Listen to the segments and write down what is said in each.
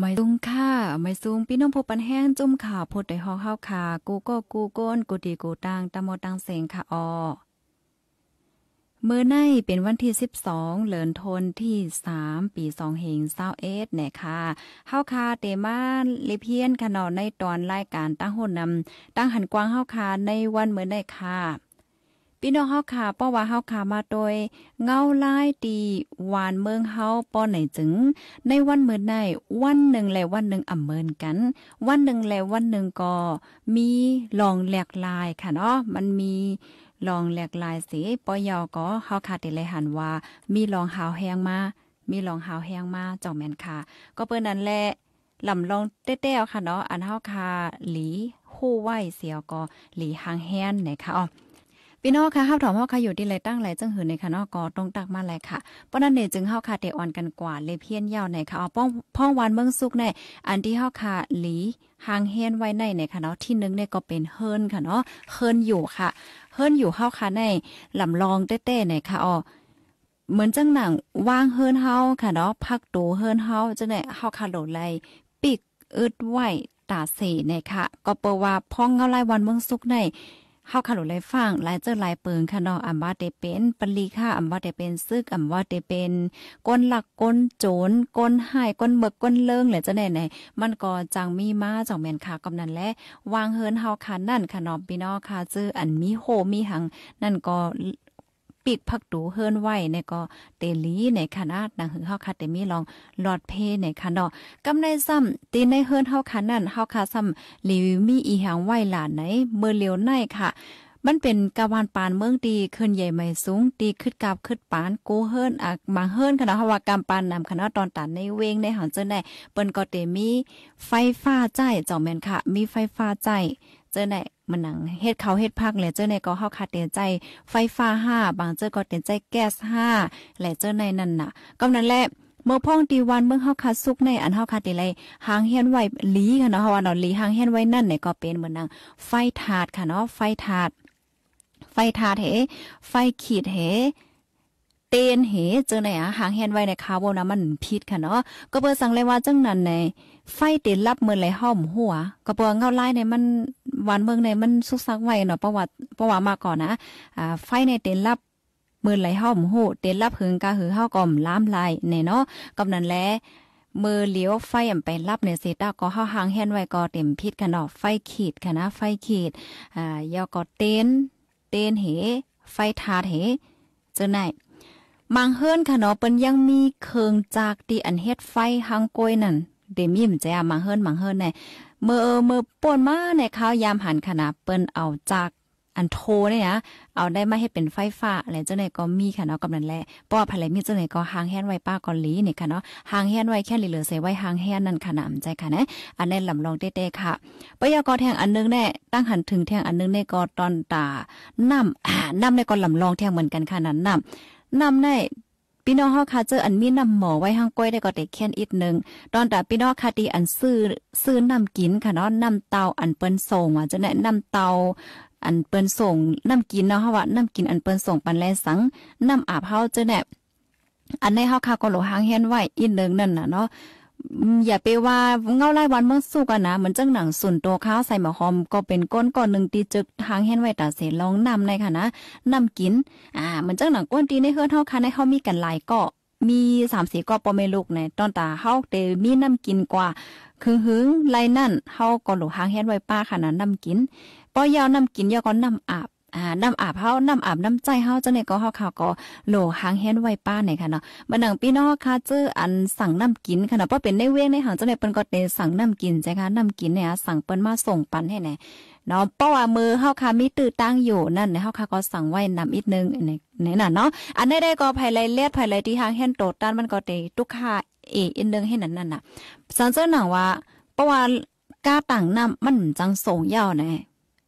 ไม่ซุ้งค่าไม่ซุ้งพี่น้องพบปันแห้งจุ่มข่าวพดได้ฮอกเ้าค่ะกูก็กูก้นกูดีกูตังตะมอตังเสงค่ะ ออมื่อในเป็นวันที่สสิบองเหลินทนที่สามปีงเฮงเศร้าเอสเนี่ยค่ะ เข้าคาเตมาเลเพียนขนอในตอนรายการตั้งหุ่นนำตั้งหันกว้างเข้าคาในวันเมื่อในค่ะพี่น้องเฮาค่ะเพราะว่าเฮาค่ะมาโดยเงาลายตีหวานเมืองเฮาป้อไหนจึง ในวันเมื่อในวันหนึ่งและวันหนึ่งอ่ำเมินกัน วันหนึ่งและวันหนึ่งก็มีลองแหลกลายค่ะเนาะมันมีลองแหลกลายสิปอยอก็เฮาค่ะติเลยหันว่า มีลองหาวแหงมา มีลองหาวแหงมาจ่องแมนค่ะ ก็เปิ้นนั้นแหละลำลองเต้ๆค่ะเนาะอันเฮาค่ะหลีฮู้ไหวเสียวก็หลีหางแฮนนะคะอ๋อพี่น้องค่ะข้าถอมห้าค่อยู่ดีเลยตั้งไหลจังหืนในค่ะนอกอตรงตักมาเลยค่ะ เพราะนั้นเนี่ยจึงข้าคาเตออนกันกว่าเลยเพี้ยนยาวในค่ะเอาป้องพ่องวันเมืองสุกในอันที่ข้าคาหลีหางเฮนไว้ในในค่ะเนาะที่นึงเนี่ยก็เป็นเฮิรนค่ะเนาะเฮิรนอยู่ค่ะ เฮิรนอยู่ข้าคาในลำลองเต้เต้ในค่ะอ๋อเหมือนจังหนังว่างเฮิรนเฮาค่ะเนาะพักโตเฮิรนเฮาจังไหนเฮาคาโดดไลปิกอึดไหวตาเสเนี่ยค่ะก็เปว่าพ้องเงาไล่วันเมืองสุกในข้าค่ะหลุเลยฟังหลายเจอหลายเปิงค่ะเนาะอำว่าเตเป็นปลีค่ะอำว่าเตเป็นซึกอำว่าได้เป็น ก้นหลักก้นโจนก้นหายก้นเบิกก้นเลิงแหละจะไหนไหนมันก็จังมีมาจังแม่นค่ะกำนันและวางเฮินเฮาค่ะนั่นค่ะเนาะพี่น้องค่ะชื่ออันมีโหมีหัง นั่นก็ปิกพักดูเฮิรนไหวเนี่ยก็เตลีในคณะนางหือเฮาค่ะแตมีลองหลอดเพในค่ะเนาะกำในซ้ำตีในเฮิรนเฮาค่ะนั่นเฮาค่ะซ้ำรีวมีอีหางไหวหลานไหน เมื่อเลียวในค่ะ มันเป็นกาวานปานเมืองดีขึ้นใหญ่ไม่สูงดีขึ้นกาบขึ้นปานโกเฮิรนอักมาเฮิรนคณะเนาะวากำปานนำคณะตอนตันในเวงในหางเจอได้เปิ้นก็เตมีไฟฟ้าใจจ่อแม่นค่ะ มีไฟฟ้าใจเจอได้มันหนังเฮ็ดเขาเฮ็ดพักแหละเจ้าในก็เฮาคาเตียนใจ ไฟฟ้าห้าบางเจ้าก็เตียนใจแก๊สห้าแหละเจ้าในนั่นน่ะก็นั้นแหละ เมื่อพ่องตีวันเมื่อเฮาคาสุกในอันเฮาคาติไลหางเฮียนไว้ลีค่ะเนาะเฮาว่าเนาะลีหางเฮียนไว้นั่นเนี่ยก็เป็นเหมือนหนังไฟถาดค่ะเนาะไฟถาดไฟถาดเหไฟขีดเหเตนเห เจอไหนอะหางเฮนไว้ในคาร์บอนะ มันพิษค่ะเนาะก็เปิดสั่งเลยว่าจังนั้นในไฟเต็รับเมือไหลห้อมหัวกระเปืองเงาไล่ในมันหวานเมืองในมันซุกซักไว้เนาะประวัติประวัติมาก่อนนะอ่าไฟในเต็รับเมือไหลห้อมหูเต็รับหึงกาหือหฮาก่อมล้ามลายแนเนาะกำนันแลมือเลี้ยวไฟอ่ำไปรับเนี่ยเซต้าก็ห้าหางแฮนไว้ก็เต็มพิษกันเนาะไฟขีดคณะไฟขีดอ่ายอก็เต้นเต้นเห ไฟทาเหเจอไหนมังเฮิรนคณะเปิ้นยังมีเคืองจากตีอันเฮ็ดไฟหางกล้วยนั่นเดมี่มใจอ่ะมังเฮิรนมังเฮิรนในเมื่อเมื่อป่นมาในข้าวยามหันขนาดเปิ้นเอาจากอันโทเนี่ยเอาได้มาให้เป็นไฟฟ้าแล้เจ้าไหนก็มีค่ะเนาะกำนันแหละป้อภรรยมีเจ้าไหนก็หางแฮนไว้ป้าก่อนลีเนี่ยค่ะเนาะหางแฮนไว้แค่เหลือใส่ไว้หางแฮนนั่นค่ะนะใจค่ะนะอันนั้นลำลองเต้ๆค่ะปยากรแทงอันนึงแน่ตั้งหันถึงแทงอันนึงในก็ตอนตาน้ำน้ำในก็ลำลองแทงเหมือนกันค่ะนั้นน้ำน้ำในพี่น้องเฮาคาะเจออันมีน้ำหมอไว้ห้องก้อยได้ก็ได้แค่นอีกนึง ตอนแต่พี่น้องคาดีอันซื้อซื้อน้ำกินค่ะเนาะน้ำเตาอันเปิ้นส่งว่าจะแนะน้ำเตาอันเปิ้นส่งน้ำกินเนาะเฮาว่าน้ำกินอันเปิ้นส่งปันแลสังน้ำอาบเฮาจะแนะอันในเฮาคาะก็หลหางเฮียนไว้อีกนึ่งนั่นน่ะเนาะอย่าไปว่าเงาไล่วันเมื่อสู้กันนะเหมือนจังหนังสุนตัวข้าวใส่หมะหอม ก็เป็นก้นก่อนหนึ่งตีจึกทางแห่นไว้ตาเสนลองนำในค่ะนะนำกินอ่าเหมือนจังหนังก้นตีในเฮือนเฮาค่ะในเฮามีกันหลายก็มีสามสีก็ปอเมลูกในตอนตาเฮาเตมีน้ำกินกว่า คือหึงไล่นั่นเฮาก็หลูหางแห่นไว้ป้าขนาดน้ำกินปอยาวน้ำกินยาก็น้ำอาบอ่าน้ำอาบเฮาน้ำอาบน้ำใจเฮาจังได๋ก็เฮาข่าวก็โหลหางแฮนไว้ป้าไหนค่ะเนาะบัหนังพี่น้องค่ะเจออันสั่งน้ำกินค่ะเนาะบ่เป็นในเวงในหางจังได๋เปิ้นก็ได้สั่งน้ำกินจ้ะค่ะน้ำกินเนี่ยสั่งเปิ้นมาส่งปันให้แน่เนาะเพราะว่ามือเฮาค่ะมีตื้อตั้งอยู่นั่นเฮาค่ะก็สั่งไว้นำอีกนึงในในน่ะเนาะอันได้ก็ภายไลเลดภายไลที่หางแฮนโตตันมันก็ได้ทุกค่าเออีกนึงให้นั่นน่ะ สังเิญหนังว่าเพราะว่าก้าต่างน้ำมันจังส่งยาวแน่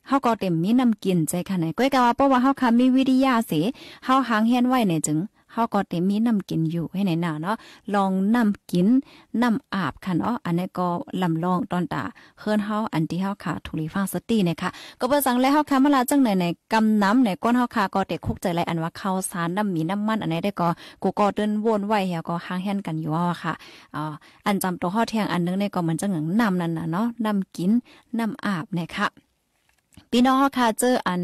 เฮาก็เต็มมีน้ำกินใจค่ะไหนก้อยกะว่าเพราะว่าเฮาค่ะมีวิริยะเสเฮาหางเฮียนไว้เนี่ยจึงเฮาก็เต็มมีน้ำกินอยู่ให้ไหนหนาเนาะ ลองน้ำกินน้ำอาบค่ะเนาะอันนี้ก็ลำลองตอนตาเลือนเฮาอันที่เฮาค่ะทุลีฟังสตีเนี่ยค่ะก็บ่สั่งแล้วเฮาค่ะมาลาจังไหนในกำน้ำในก้นเฮาค่ะก็เต็มคุกใจไรอันว่าข้าวสารน้ำมีน้ำมันอันไหนได้ก็กูก็เดินวนไว้เฮาก็หางเฮียนกันอยู่อ่ะค่ะอ๋ออันจำตัวเฮาเที่ยงอันนึงเนี่ยก็มันจะหงังน้ำนั่นน่ะเนาะน้ำกินน้ำอาบเนี่ยค่ะพี่น้องค่ะเจออัน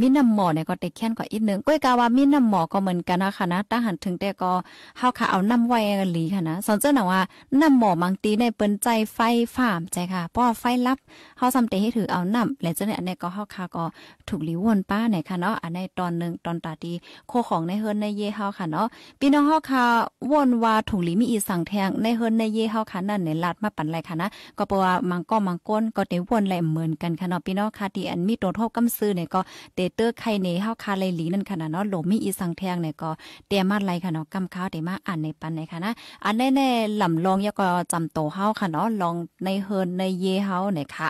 มีน้ำหมอเนี่ยก็ได้แค้นกว่าอีกนึงก้อยกาว่ามีน้ำหมอก็เหมือนกันนะคะนะตาหันถึงแต่ก็เฮาค่ะเอาน้ำไว้กันหลีค่ะนะสอนเจ้าหน่าว่าน้ำหมอบางตีในเปิ้นใจไฟารามใจค่ะพ้อไฟลับเฮาซำเตให้ถือเอาน้ำและเจ้าเนี่ยอันนี้ก็เฮาค่ะก็ถูกลิวนป้าไหนค่ะเนาะอันในตอนนึงตอนตาดีโคของในเฮือนในเยเฮาค่ะเนาะพี่น้องเฮาค่ะวนว่าถูกลิมีอีสังแทงในเฮือนในเยเฮาค่ะนั่นในีลัดมาปั่นไรค่ะนะก็เพราะว่ามังก็มังก้นก็ได้วนแหลเหมือนกันค่ะเนาะพี่น้องค่ะที่อันมีตัวทบกำซื้อเนี่ยก็เตเตอร์ไข่เนเฮาคาเลยหลีนั่นค่ะนะเนาะหลมีอีสังแทงเนี่ยก็เตมาไลค่ะเนาะกำข้าวเตมาอ่านในปันในค่ะนะอันแน่่ลำลองยก็จำโตเฮาค่ะเนาะ ลองในเฮินในเยเฮาเนี่ยค่ะ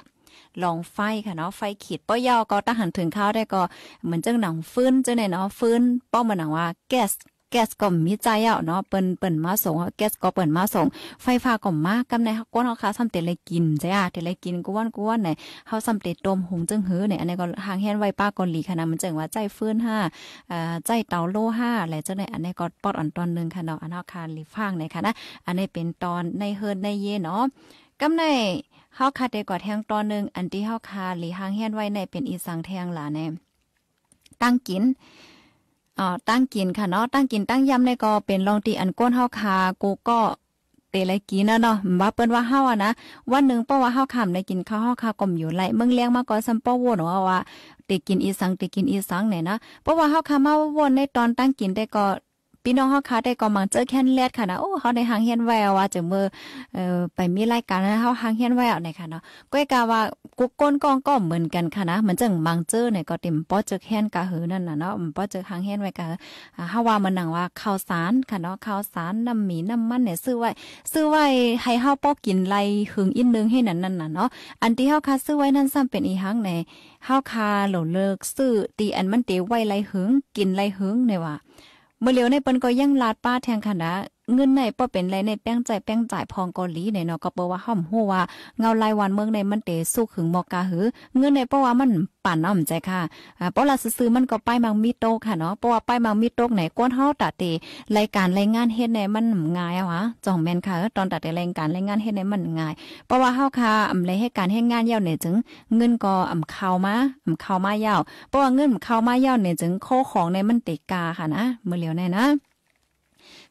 ลองไฟค่ะเนาะ ไฟขีดป้อยอก็ตั้งหันถึงข้าวได้ก็เหมือนเจ้าหนังฟื้นเจ้าเนี่ยเนาะ ฟื้นป้อมาหนังว่าแก๊สแก๊สก็มีใจอ่เนาะเปิ้นเปิ้นมาส่งแก๊สก็เปิ้นมาส่งไฟฟ้าก็มากำในก้นเฮาค่ะซ้ำเตะเลยกินจ้ะเตเลยกินกวนกวนไหนเฮาซ้ำเตะต้มหุงจึงหื้อเนี่ยอันนี้ก็หางแฮนไว้ป้าก็หลีค่ะนะมันจึงว่าใจฟื้น5อ่าใจเตาโล5และจังได๋อันนี้ก็ปอดอ่อนตอนนึงค่ะเนาะอันเฮาค่ะหลีฟังในค่ะนะอันนี้เป็นตอนในเฮินในเยเนาะกำในเฮาคาเดกว่าแทงตอนนึงอันที่เฮาคาหลีหางแฮนไว้ในเป็นอีสังแทงหลาแน่ตั้งกินอ่อตั้งกินค่ะเนาะตั้งกินตั้งยำในก็เป็นรองตีอันก้นเฮาคา กูก็เตะไรกินนะเนาะบ่าเปิ้นว่าเฮาอ่ะนะวันหนึ่งป้าว่าเฮาค่ำได้กินข้าวเฮาคากลมอยู่ไหลเมืองเลี้ยงมาก่อนซ้ำป้าวนว่าว่าติกินอีสังติกินอีสังเนี่ยนะเพราว่าเฮาคามาวนในตอนตั้งกินได้ก็พี่น้องเฮาค่ะได้ก็มังเจอแค่นแลดค่ะนะโอ้เฮาได้หางเฮียนแววว่าจะเมื่อเอ่อไปมีรายการเฮาหางเฮียนแววเนี่ยค่ะเนาะก้อยกาว่ากุกก้นกองก็เหมือนกันค่ะนะมันจังมังเจอเนี่ยก็เต็มป้อเจอแค่นกะหือนั่นน่ะเนาะป้อเจอหางเฮียนไว้กะเฮาว่ามันหนังว่าข้าวสารค่ะเนาะข้าวสารน้ำหมีน้ำมันเนี่ยซื้อไว้ซื้อไว้ให้เฮาป้อกินไรหึงอินนึงให้นั่นนั่นน่ะเนาะอันที่เฮาค่ะซื้อไว้นั่นซ้ำเป็นอีหังในเฮาคาะหลเลิกซื้อตีอันมันเตไว้ไรหึงกินไรหึงเนี่ยว่าเมื่อเหลียวในเปิ้นก็ยังลาดป้าแทงคณะเงินในป้อเป็นไรในแป้งใจแป้งจ่ายพองเกาหลีในเนาะก็เปว่าห้อมหัวว่าเงาลายวันเมืองในมันเตสู้ขึงมอกาหือ เงินในป้อว่ามันปั่นอ่ำใจค่ะอ่าป้อละซื้อมันก็ป้ายมังมีโต๊ค่ะเนาะป้อว่าป้ายมังมีโต๊ไหนก้นเฮาตาเตรายการรายงานเฮ็ดในมันง่ายวะจ่องแมนค่ะตอนตาเตรายการรายงานเฮ็ดในมันง่ายป้อว่าเฮาค่ะอำไรให้การให้งานยาวเนี่ยจึงเงินก็อำเข้ามาอำเข้ามายาวป้อว่าเงินเข้ามายาวเนี่ยจึงโคของในมันเตกาค่ะนะ เมื่อเลรยวแน่นะ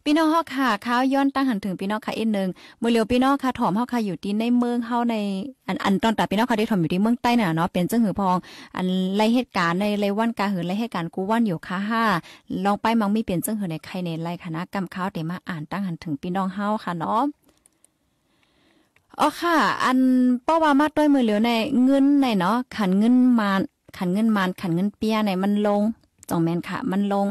พี่น้องเฮาค่ะข้าวย้อนตั้งหันถึงพี่น้องค่ะอีกนึงมื้อเลียวพี่น้องค่ะถอมเฮาค่ะอยู่ที่ในเมืองเฮาในอันอันตอนตาพี่น้องค่ะได้ถอมอยู่ที่เมืองใต้น่ะเนาะเป็นจังหือพองอันไรเหตุการณ์ในไรวันกาหือไรเหตุการณ์กูวันอยู่ค่ะห้าลองไปมังมีเป็นจังหือในใครในไรคณะกรรมข้าวเดี๋ยวมาอ่านตั้งหันถึงพี่น้องเฮาค่ะเนาะอ๋อค่ะ อันเป้าว่ามาต้วยมือเหลียวใน เงินในเนาะขันเงินมานขันเงินมานขันเงินเปียในมันลงจองแมนค่ะมันลง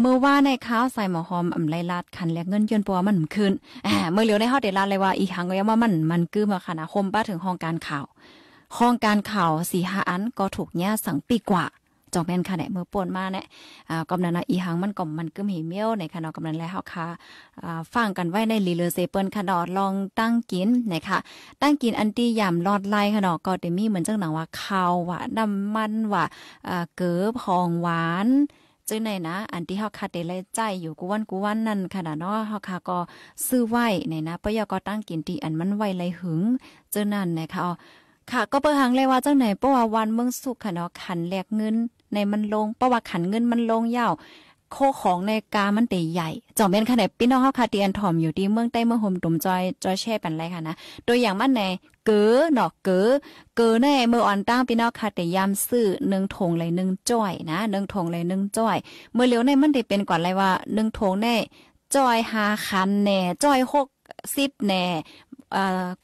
เมื่อว่าในข้าวใส่หมอหอมอ่ำไรลาดคัน แลกเงินยนปัวมันขึ้นอ่าเมื่อเหียวในเฮาเดลาดเลยว่าอีหังก็ยังว่ามันมันกึมาขนาคมป้าถึงห้องการข่าว ห้องการข่าวสี่ห้าอันก็ถูกแย่สั่งปีกว่า จอกแม่นค่ะเนี่ยเมื่อป่นมาเนี่ยอ่ากำนันอีหังมันก่อมันกึมเหเมียวในค่ะเนาะกำนันแล้วเฮาค่ะอ่าฟังกันไว้ในลีเลอเซเปิ้ลค่ะเนาะลองตั้งกินนะคะ ตั้งกินอันตี้ยำลอดไล่ค่ะเนาะก็เดมีเหมือนจังหนังว่าข้าวว่าน้ำมันว่าอ่าเกือผองหวานจึงไหนนะ อันที่เฮาคาเดเลใจอยู่กูวันกูวันนั่นค่ะเนาะเฮาคาก็ซื้อไว้ไหนนะปะยอก็ตั้งกินทีอันมันไวเลยหึงจ้งนั่นนะคะค่ะก็เปิดหังเลยว่าจังไหนเพราะว่าวันเมืองสุขค่ะเนาะ ขันแลกเงิน ในมันลงเพราะว่าขันเงินมันลงยาวโคของในกามันเตใหญ่จ่อมเป็นขนาดพี่น้องเฮาคาเตียนถ่อมอยู่ที่เมืองใต้เมืองโฮมตุ่มจอยจอยแช่ปันไรค่ะนะตัวอย่างมันในเก๋อหนอกเก๋อเก๋อในเมื่ออ่อนตั้งพี่น้องคาเตยามซื้อหนึ่งถงเลยหนึ่งจ้อยนะหนึ่งถงเลยหนึ่งจ้อย เมื่อเลี้ยวในมันได้เป็นก่อนเลยว่าหนึ่งถงในจ้อยหาคันแน่จ้อยหกสิบแน่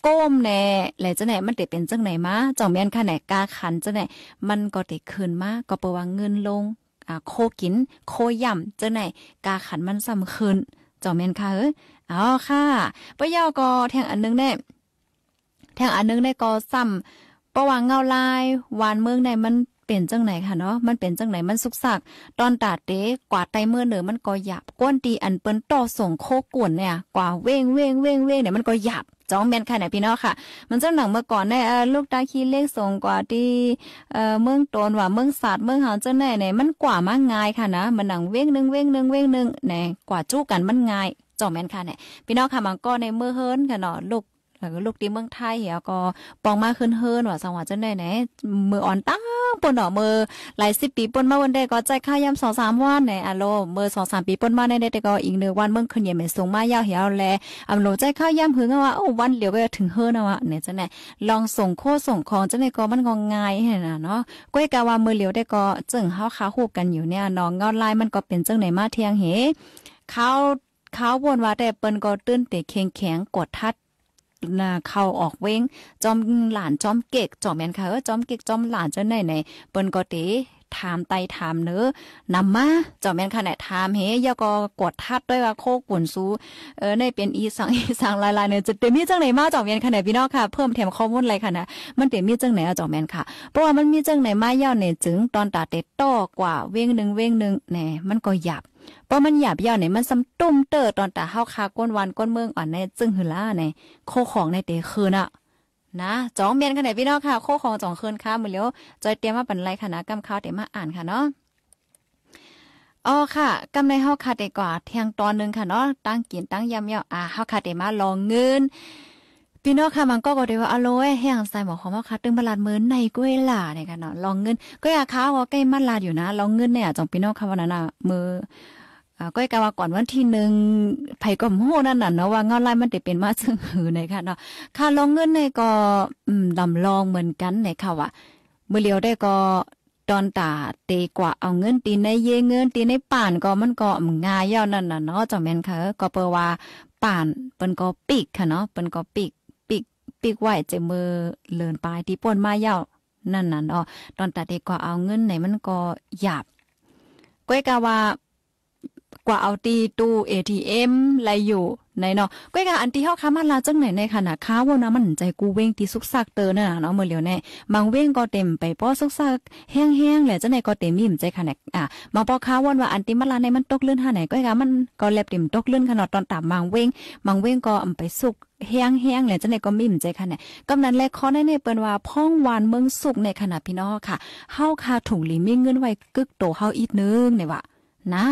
ก้มแน่แล้วจะไหนมันเดเป็นจังไหนมาจ่องเมียนค่ะไหนกาขันจ้าไหนมันก็เขึ้นมาก็เปว่าเงินลงโคกิน โคย่ำเจอไหน กาขันมันซ้ำคืนจอมเมนค่ะ เอ้อ๋อค่ะปะยอกอแทงอันนึงได้แทงอันนึงได้ก็ซ้ำประวังเงาลายวานเมืองในมันเป็นจังไหนค่ะเนาะ มันเป็นจังไหนมันสุกสักตอนตาเตกว่าไตเมื่อเหนือมันก็หยาบก้นตีอันเปิ้นต่อส่งโคกวนเนี่ย กว่าเว้งเว้งเว้งเว้งเนี่ยมันก็หยาบจ้องแมนค่ะไหนพี่น้องค่ะ มันเจ้าหนังเมื่อก่อนเนี่ยลูกตาคีเลขส่งกว่าที่เมืองตนว่าเมืองศาสตร์เมืองหาเจ้าไหนเนี่ย มันกว่ามากง่ายค่ะนะ มันหนังเว้งหนึ่งเว้งหนึ่งเว้งหนึ่งีหนกว่าจู้กันมันง่าย จองแมนค่ะเนี่ยพี่น้องค่ะมันก็ในเมื่อเฮิร์นค่ะเนาะลูกก็ลูกที่เมืองไทยเหี่ยก็ปองมาขึ้นเฮือนว่าสังหวะจังได้ไหนมืออ่อนตั้งปนหนอมือหลายสิบปีปนมาวันได้ก็ใจข้าวยำสองสามวันไหนอะโลมือสองสามปีปนมาในได้แต่ก็อีกหนึ่งวันเมืองขึ้นเย็นเหม็นสูงมากยาวเหี่ยวแลอำโลใจข้าวยำหึงว่าโอ้วันเดียวก็ถึงเฮือนว่าเนี่ยจังไหนลองส่งโคส่งของจังไดนก็มันง็งง่ายเห็นนะเนาะก้อยกาว่ามือเหลียวได้ก็จึงเฮาคาคู่กันอยู่เนี่ยน้องเงาลายมันก็เป็นจังไหนมาเทียงเหเขาเขาวนว่าแต่เปิ้นก็ตื้นเตะแข็งแข็งกดทัดเข้าออกเว้งจอมหลานจอมเก็กจอมแม่นค่ะเออจอมเก็กจอมหลานจังไหนไหนเปิ้นก็เตถามไตถามเนื้อนำมาจอมแม่นหนาถามเฮยาก็กดทัดด้วยว่าโคกปุ่นซูเออในเป็นอีสังอีสังลายลายเนี่ยจะเต็มมีจังไหนมาจอมแม่นหนพี่น้องค่ะ เพิ่มแถมข้อมูลอะไรค่ะนะมันเต็มมีจังไหนอะจอมแม่นค่ะเพราะว่ามันมีจังไหนมาเย่าเนี่ยจึงตอนตาเตตต่อกว่าเว้งหนึ่งเว้งหนึ่งแหน่มันก็หยาบเพราะมันหยาบยาวเนี่ยมันซ้ำตุ้มเตอตอนตาเฮาคาก้นวันก้นเมืองอ่อนในจึงหือล่าในโคของในเตคืนอ่ะนะจ้องเมียนขนาดพี่น้องค่ะโคของจ้องคืนค่ะมือเลียวจอยเตรียมมาปันไรค่ะนะกำข้าวเตรมาอ่านค่ะเนาะอ๋อค่ะกำในเฮาคาเดกว่าเที่ยงตอนนึงค่ะเนาะตั้งกินตั้งยำยาวอ่าเฮาคาเดมาลองเงินพี่น้องค่ะมันก็ก็เดี๋ยวอโลอแห้งใส่หมอของมาค่ะตึงหลาดเมือนในกุ้ยหล่าเนี่ยค่ะเนาะลองเงินก็อยากค้าว่าใกล้มันลาดอยู่นะลองเงินเนี่ยจองพี่น้องค่ะวันนั้นมือก้อยกว่าก่อนวันที่หนึ่งไผก็โหนั่นน่ะเนาะว่าเงาไล่มันจะเป็นมาซึ่งหือในค่ะเนาะค่ะลองเงินเนี่ยก็ดำลองเหมือนกันในค่ะว่าเมื่อเลียวได้ก็ตอนตาเตกว่าเอาเงินตีในเยเงินตีในป่านก็มันก็ง่ายย่อนั่นน่ะเนาะจังแม่นค่ะก็เปว่าป่านเปิ้นก็ปีกค่ะเนาะเปิ้นก็ปีกปิกไหวเจมือเลินปลายที่ป่นมาเย่านั่นนั่นอ๋อตอนตัดเด็กก็เอาเงินไหนมันก็หยาบก้อยกาว่ากว่าเอาตีตู้ ATM ไรอยู่ในเนาะก้อยกะอันที่เฮาค้ามาลาจังไหนในขณะค้าวนะมันใจกูเว้งตีสุกซักเตอร์น่ะเนาะเมื่อเหลียวแน่บางเว้งก็เต็มไปป้อสุกซักแห้งๆแหละจังไหนก็เต็มมีมใจขนาดอ่ะมาป้อค้าวนว่าอันที่มาลาในมันตกเลื่อนหาไหนก้อยกะมันก็แลบเต็มตกเลื่อนขนาดตอนตามบางเว้งบางเว้งก็อำไปสุกแห้งแห้งแหละจังไหนก็มีมใจขนาดกานั้นแลข้อแนในเปิ้นว่าพ่องหวานเมืองสุกในขณะพี่น้องค่ะเฮาคาถุงลิมีเงินไว้กึกโตเฮาอีกนึงในว่านะ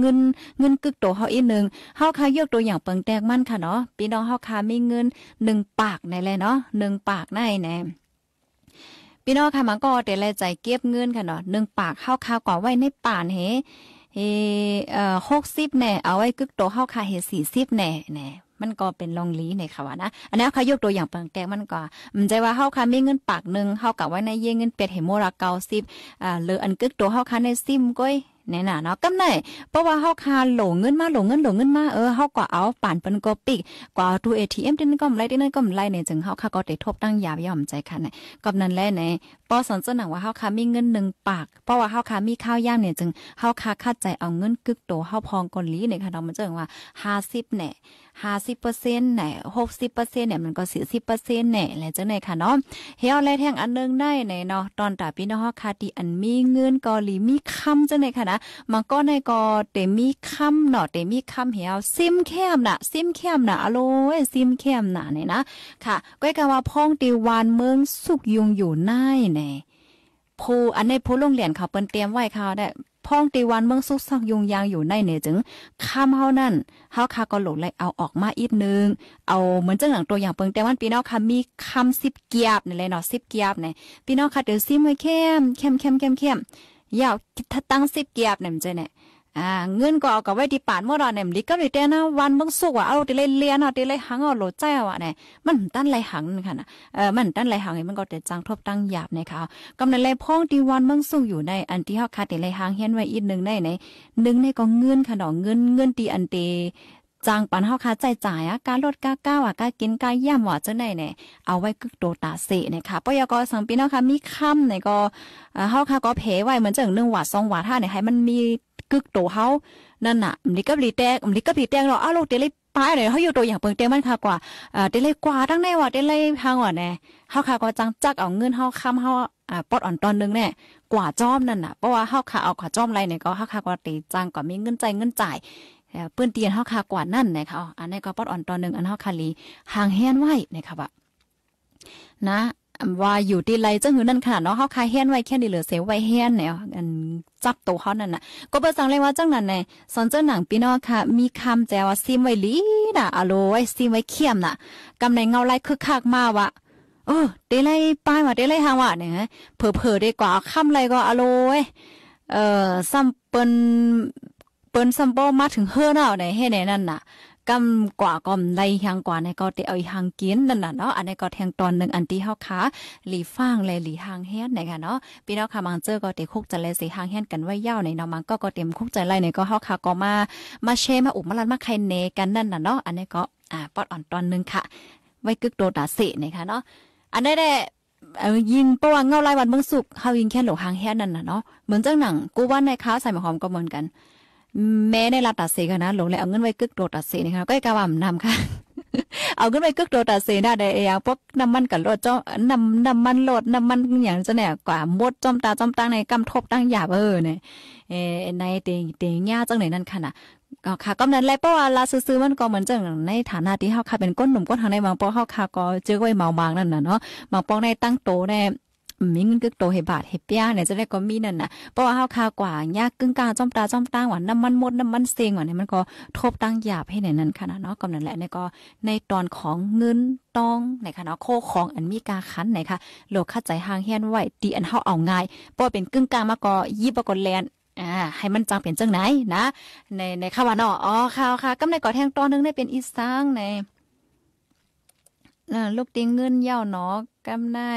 เงินเงินกึกโตเฮาอีหนึ่งเฮาคายกตัวอย่างเปิงแตกมันค่ะเนาะพี่น้องเฮาคามีเงินหนึ่งปากในแลเนาะหนึ่งปากในแน่พี่น้องค่ะมันก็แต่ละใจเก็บเงินค่ะเนาะหนึ่งปากเฮาคากว่าไว้ในป่านเฮเออหกสิบแน่เอาไว้กึกโตเฮาคาเฮสี่สิบแน่แน่มันก็เป็นลองลีในค่ะว่านะ อันนี้เขายกตัวอย่างเปิงแตกมันก็มันใจว่าเฮาค่มีเงิน ปากหนึ่งเฮากับไว้ในเยเงินเป็ดเฮโมราเกาสิบอ่าหรืออันกึกตัวเฮาค่ในซิมก้อยนี่ยนะเนาะกำไหนเพราะว่าเฮาคาโหลเงินมาโหลเงินโหลเงินมาเออเฮาก็เอาปานเปิ้นก็ปิกกว่าตู้ ATM ตินก็ไล่ั่นก็ไล่เนี่ยจึงเฮาคาก็ได้ทบตั้งยาวยอมใจค่ะเนี่ยกำนั้นแลในปอสนสนังว่าเฮาคามีเงินหนึ่งปากเพราะว่าเฮาคามีข้าวยามเนี่ยจึงเฮาคาคาใจเอาเงินกึกโตเฮาพองก่อนลีเนี่ยค่ะเนาะมันจึงว่า50แน่ห้าสเนต์ไหนหเนี่ยมันก็40%่สิบเปอร์เซ็นต์แ่แล้วจังไหนค่ะเนาะเฮียวแลแทงอันนึงได้ในเนาะตอนตาพี่น้องคาดีอันมีเงินกอลีมีคํำจังไหนค่ะนะมันก็ในก็เตมีคำเนาะเตมีคำเหี่ยวซิมแคมน่ะซิมแคมน่ะอโลยซิมแคมน่ะเนี่ยนะค่ะก็กยกว่าพ่องตีวานเมืองสุกยุงอยู่ในเน่ผู้อันในผู้โรงเรียนเขาเปิ้นเตรียมไว้เขาได้พ้องตีวันเมืองซุกซักยุงยางอยู่ในเนี่ยจึงค้าเฮานั่นเฮาคาก็หลดเลยเอาออกมาอีกนึงเอาเหมือนจังหลังตัวอย่างเปิงแต่วันปีนอกค่ะมีคำสิบเกียบนี่เลยเนาะสิบเกียบเนี่ยปีนอกค่ะเดี๋ยวซิมไว้เข้มเข้มเข้มเข้มเข้มยาวถ้าตั้งสิบเกียบเนี่ยมันจะเนี่ยอ่าเงินก็เอากับไว้ที่ป่านเมื่อเราเนี่ยดีก็เลยแต่นะวันบางสุกว่าเอาตีเลยเลียนเอาตีเลยหังเอาโหลดใจว่ะเนี่ยมันตั้นไรหังค่ะนะเออมันตั้นไรหังมันก็เต่จังทบตั้งหยาบในคขากำเนิดไรพ่องที่วันบางสุกอยู่ในอันที่เฮาคาตีเลยหังเฮียนไว้อีกหนึ่งในในหนึ่งในก็เงินค่ะเนาะเงินเงินตีอันเตจ้างปันเฮาค่าใจจ่ายอ่ะการลดกาก้าวอ่ะกากินกาย่ำว่าจังได๋เนี่ยเอาไว้กึกโตตาเสนะคะปยกสังปีเนาะค่ะมีค่ำเนี่ยก็เฮาค่าก็เพไว้เหมือนจังหนึ่งว่าสองว่าถ้าเนี่ยให้มันมีกึกโตเฮานั่นน่ะมันก็รีแตกมันก็รีแตกเนาะอ้าวลูกเตีเลยป้ายเนี่ยเฮาอยู่ตัวอย่างเปิงเตมันค่ะกว่าเอ่อเตีเลยกว่าทั้งในว่าเตีเลยทางว่าเนี่ยเฮาค่ะก็จังจักเอาเงินเฮาค่ำเฮาอ่าปอดอ่อนตอนนึงเนี่ยกว่าจ้อมนั่นน่ะเพราะว่าเฮาค่ะเอากว่าจ้อมไรเนี่ยก็เฮาค่ะก็ตีจังก็มีเงินใจเงินจ่ายเปื้อนเตียนเฮาคากว่านั่นนะคะอันนี้ก็ปอดอ่อนตอนหนึ่งอันเฮาคาลีห่างแฮนไว้นะคะว่านะว่าอยู่ที่ไรจังหือนั่นค่ะเนาะเฮาคาแฮนไว้แค่นี้เหลือเสวไว้แฮนเนี่ยอันจับตัวเฮานั่นน่ะ ก็เปิ้นสั่งเลยว่าจังนั้นในสอนเจ้าหนังพี่น้องค่ะ มีคำแจว่าซิมไว้ลีน่ะอะโลไว้ซิมไว้เขียมน่ะกำในเงาไล่คึกคักมาว่าเออเดไลไป้ายว่าเดไลยหางว่าเนี่ยเผลอๆได้กว่าคำไรก็อะโลเออซ้ำเปิ้นเปิ้นซัมโอมาถึงเฮือเนาในให้ในนั่นน่ะกำกว่ากอมในหางกว่าในก็เตเอาหางกินนั่นน่ะเนาะ อันในก็แทงตอนหนึ่งอันที่เฮาคาหลีฟางและหลีหางแฮนในค่ะเนาะพี่น้องค่ะมังเจอก็เตคุกจะเลสีหางแฮนกันไว้ยาวในเนาะมังก็ก็เต็มคุกใจไล่ในก็เฮาคาก็มา มาเชมาอุบมาลันมาใครเนกันนั่นน่ะเนาะ อันนี้ก็อ่า ปอดอ่อนตอนนึงค่ะ ไว้กึกโดดาเสนะคะเนาะ อันนี้แหละยิงประวังเงาลายวันเมืองสุขเฮายิงแค่หลงหางแฮนนั่นน่ะเนาะ เหมือนจังหนังกูว่าในค้าใส่หมอหอมก็เหมือนกันแม้ได้รับตัดเสกนะหลงเลยเอาเงินไว้กึกโดตัดเสกนะคะก็ไอ้กาวำนำค่ะ เอาเงินไว้กึกโดตัดเสกได้ได้เองพวกน้ำมันกับโลดจ้มน้ำน้ำมันโลดน้ำมันอย่างจะเนี่ยกว่ามดจอมตาจอมตั้งในกำทบตั้งหยาบเออเนี่ยเอในเตียงเตียงยญาจังไหนนั่นค่ะนะก็ค่ะก็นั้นแหละเพราะว่าลาซื้อมันก็เหมือนจังในฐานะที่เฮาค่ะเป็นก้นหนุ่มก้นทางในบางปอเฮาค่ะ ก็เจอไว้เมาบางนั่นน่ะเนาะบางปองในตั้งโตในมีเงินกึกโตเฮบาทเฮเปียเนี่ยจะได้ก็มีนั่นน่ะเพราะว่าเ้าคากว่างยากกึ่งกลางจอมตาจอมตาหวานน้ำมันมดน้ำมันเซงหวานเนี่ยมันก็ทบตั้งหยาบให้ในนั้นค่ะนเนาะก็นั่นแหละเนี่ยก็ในตอนของเงินตองนคคะเนาะโคของอันมีกาคันนคคะโลกข้าใจห่างเฮียนไหว้ตีอันเฮาเอาง่ายเพราะเป็นกึ่งกลางมาก็ยิบปรกอนแลนอ่าให้มันจังเปลี่ยนจังไหนนะ ในในข่าวาเนาะอ๋อข้าวค่ะกำในก่อแทงตอนนึงได้เป็นอีสางในลูกติงเงินเย่าเนาะกำได้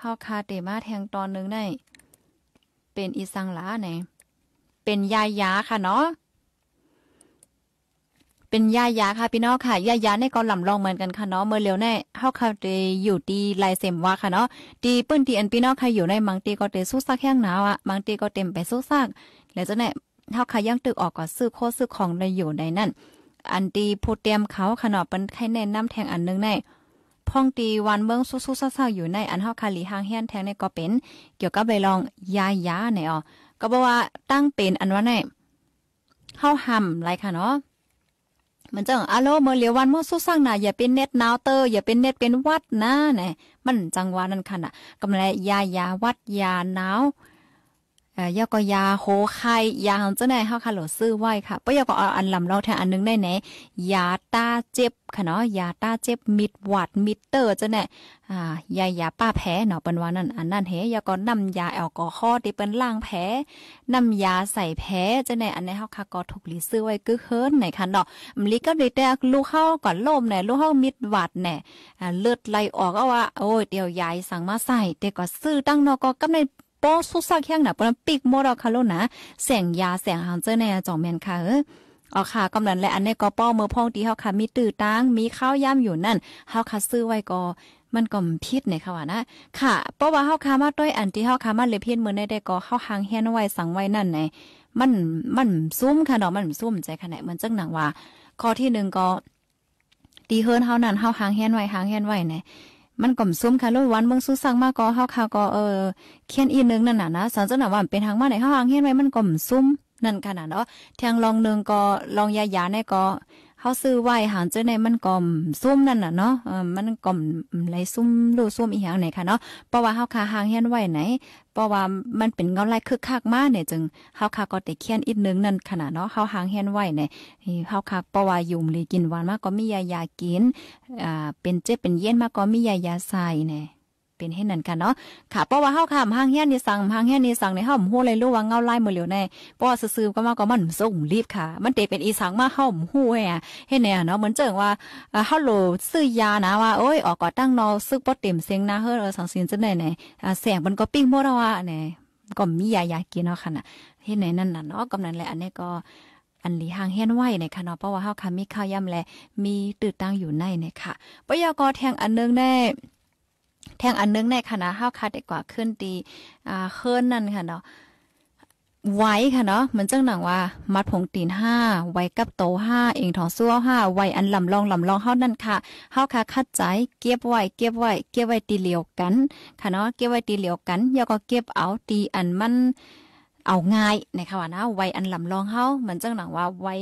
เฮาคาเตมาแทงตอนนึงได้เป็นอีสังหลาไหนเป็นยายาค่ะเนาะ เป็นยายาค่ะพี่น้องค่ะยายาในกอลำลองเหมือนกันค่ะเนาะเมื่อเร็วแน่เฮาคาเตอยู่ตีลายเสมว่าค่ะเนาะตีปื้นตีอันพี่น้องค่ะอยู่ในมังตีก็เตสู้ซักแห้งหนาวอ่ะมังตีก็เต็มไปสู้ซักแล้วจะเนี่ยเฮาคาย่างตึกออกก็ซื้อโคซื้อของได้อยู่ในนั่น อันตีผู้เตรียมเขาค่ะนาดเป็นไข่แน่น้ำแทงอันนึงแน่พ่องตีวันเมืองสู้ๆเศร้าๆอยู่ในอันเฮาคาลีหางแฮนแทงในก็เป็น เกี่ยวกับใบลองยายาในอ๋อก็บอกว่าตั้งเป็นอันว่าในเฮาหำไรค่ะเนาะมันจังอะโลเมื่อเลียววันเมื่อสู้สร้างนาอย่าเป็นเน็ตนาวเตอร์อย่าเป็นเน็ตเป็นวัดนะเนี่ยมันจังว่านั่นค่ะน่ะ กำไรยายาวัดยานาวยยาากโ要个牙好า牙行真系好开螺丝าค่ะ不要个อันลำเราแทนอันนึงได้ไหนยาตาเจ็บค่ะเนาะยาตาเจ็บ มิดวัดมิดเตอร์จาเนี่ยอ่ายายาป้าแผลเนาะเป็นว่านั่นอันนั่นเฮยากอนำยาแอลกอฮอล์ที่เป็นล่างแผลนำยาใส่แผลจาเนี่ยอันนี้เฮาค่ะก็ถูกลีซื้อไว้กึกเฮิรนไหนค่ะเนาะมลิก็ได้แต่ลูกเฮาก่อนล่มเนี่ยลูกเฮามิดวัดเนี่ยเลือดไหลออกเอาว่าโอ้ยเดี๋ยวยายสั่งมาใส่ แต่ก็ซื้อตั้งเนาะก็กำในป้อสุสักแห้งนะปนปิกมอดอคาโลนะแสงยาแสงหางเจ้าแน่จ่องแมนค่ะเอออ๋อค่ะกำนันและอันนี้ก็ป้อเมื่อพ่องดีเฮาค่ะมีตื่อตังมีข้าวย่ำอยู่นั่นเฮาค่ะซื้อไว้ก็มันก็พิษในค่ะว่านะ ค่ะ เพราะว่าเฮาคามาต้อยอันที่เฮาคามาเลยเพี้ยนมือในได้ก็เฮาหางแฮนไว้สั่งไว้นั่นไงมันมันซุ่มค่ะเนาะมันซุ่มใจขนาดเหมือนจังหนังว่า ข้อที่หนึ่งก็ดีเฮิรนเฮานั่นเฮาหางแฮนไว้หางแฮนไว้ไงมันก่อมซุ้มค่ะลูวันเมืองสูซสังมากก็เฮาค่ะก็เออเขียนอีนึงนั่นน่ะนะสันสนาว่าเป็นทางมาไหนเฮาหางเฮ็ดไว้มันก่อมซุ้มนั่นขนาดเนาะแทงลองนึงก็ลองยายาในก็เขาซื้อไหวหางเจ้าในมันก่อมซุ่มนั่นน่ะเนาะมันก่อมไรซุ่มรูซุ่มอีหยังไหนค่ะเนาะ เพราะว่าเฮาคาหางเฮียนไหวไหน เพราะว่ามันเป็นเงาไล่คึกคักมากเนี่ยจึงเฮาคาก็ได้เคียนอีกนึงนั่นขนาดเนาะเฮาหางเฮียนไหวเนี่ยเฮาคาเพราะว่ายุ่มหรือกินหวานมากก็มียายากิน อ่า เป็นเจ็บเป็นเย็นมากก็มียายาใส่เนี่ยเป็นให้นั่นกันเนาะค่ะเพราะว่าเฮาค่ะห้างเฮียนนี่สั่งห้างเฮียนนี่สั่งในเฮาฮู้เลยรู้ว่าเงาไล่มื้อเหลียวในเพราะซื่อๆก็มาก็มันส่งรีบค่ะ มันเตเป็นอีสังมาเฮาฮู้แฮเฮ็ดแน่เนาะ เหมือนเจิงว่าเฮาโหลซื้อยานะว่าเอ้ย ออกก็ตั้งนอซึกบ่เต็มเสียงนะเฮ้สังสินจังได๋แหนแสงมันก็ปิ้งบ่ดอว่าแหนก็มียายากินเนาะค่ะน่ะเฮ็ดแนนนั่นน่ะเนาะกำนั้นแหละอันนี้ก็อันลีหางเฮียนไหวในค่ะเนาะ เพราะว่าเฮาค่ะมีข้าวย่ำและมีตื้อตั้งอยู่ในเนี่ยค่ะปยกแทงอันนึงไดแทงอันนึงในคณะห้าคัดกว่าขึ้นตีอ่าเคลื่อนนั่นค่ะเนาะ ไว้ค่ะเนาะมันจังหนังว่า มัดผงตีนห้าไว้กับโตห้าเองทองซัวห้าไว้อันลำลองลำลองเฮานั่นค่ะเฮาค่ะคัดใจเก็บไว้ เก็บไว้เก็บไว้ตีเหลียวกันค่ะเนาะเก็บไว้ตีเหลียวกันอย่าก็เก็บเอาตีอันมันเอาง่ายในะคว่านะไว้อันลำลองเฮาเหมือนจังหนังว่า ไว้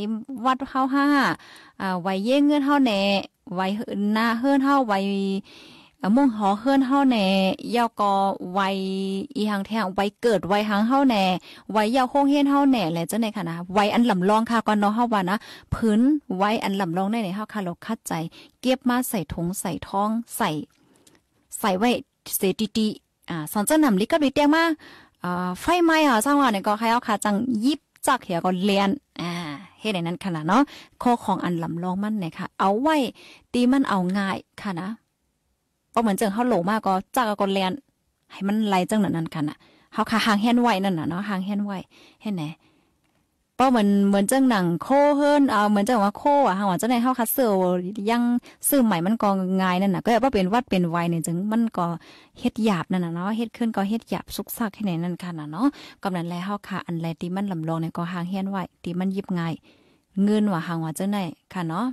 วัดเฮาห้าอ่าไว้เย่เงื่อนเฮาแน่ ไว้หน้าเฮือนเฮาไว้มุ่งหอเฮือนเฮาแน่ยาวกอวัยอีหังแทงวัยเกิดวัยหังเฮาแน่วัยยาวโค้งเฮียนเฮาแน่แหละเจ้าในค่ะนะวัยอันลำลองค่ะก่อนเนาะเฮาว่านะพื้นวัยอันลำลองในในเฮาค่ะเราคัดใจ เก็บมาใส่ถุงใส่ท้องใส่ ใส่ไว้เสตติอ่าสอนเจ้าหนำลิก็ดีเตงมาอ่าไฟไหม้อ่ะสร้างว่าเนี่ยก็ใครเอาค่ะ จังยิบจักเหียก็เลียนอ่าเฮ็ดในนั้นค่ะนะเนาะข้อของอันลำลองมันเนี่ยค่ะ เอาไว้ตีมันเอาง่ายค่ะนะก็เหมือนเจิงเฮาโหลมากก็จากก็แลนให้มันไหลจังนั้นนั่นกันอ่ะเฮาคาหางแฮนไว้นั่นน่ะเนาะหางแฮนไว้เห็นไหนป้าเหมือนเหมือนเจ้าหนังโคเฮิรนเออเหมือนเจ้าว่าโคอ่ะฮะว่าเจ้าในเฮาคัสเซอร์ยังซื้อใหม่มันก็ง่ายนั่นน่ะ ก็ว่าเป็นวัดเป็นไวเนี่ยจึงมันก็เฮ็ดหยาบนั่นน่ะเนาะเฮ็ดขึ้นก็เฮ็ดหยาบซุกซักให้ไหนนั่นคันน่ะเนาะกำนั้นแลเฮาค่ะอันแลที่มันลำลองเนี่ยก็หางเฮียนไว้ที่มันยิบง่าย เงินว่าหางว่าเจ้าไหนค่ะเนาะ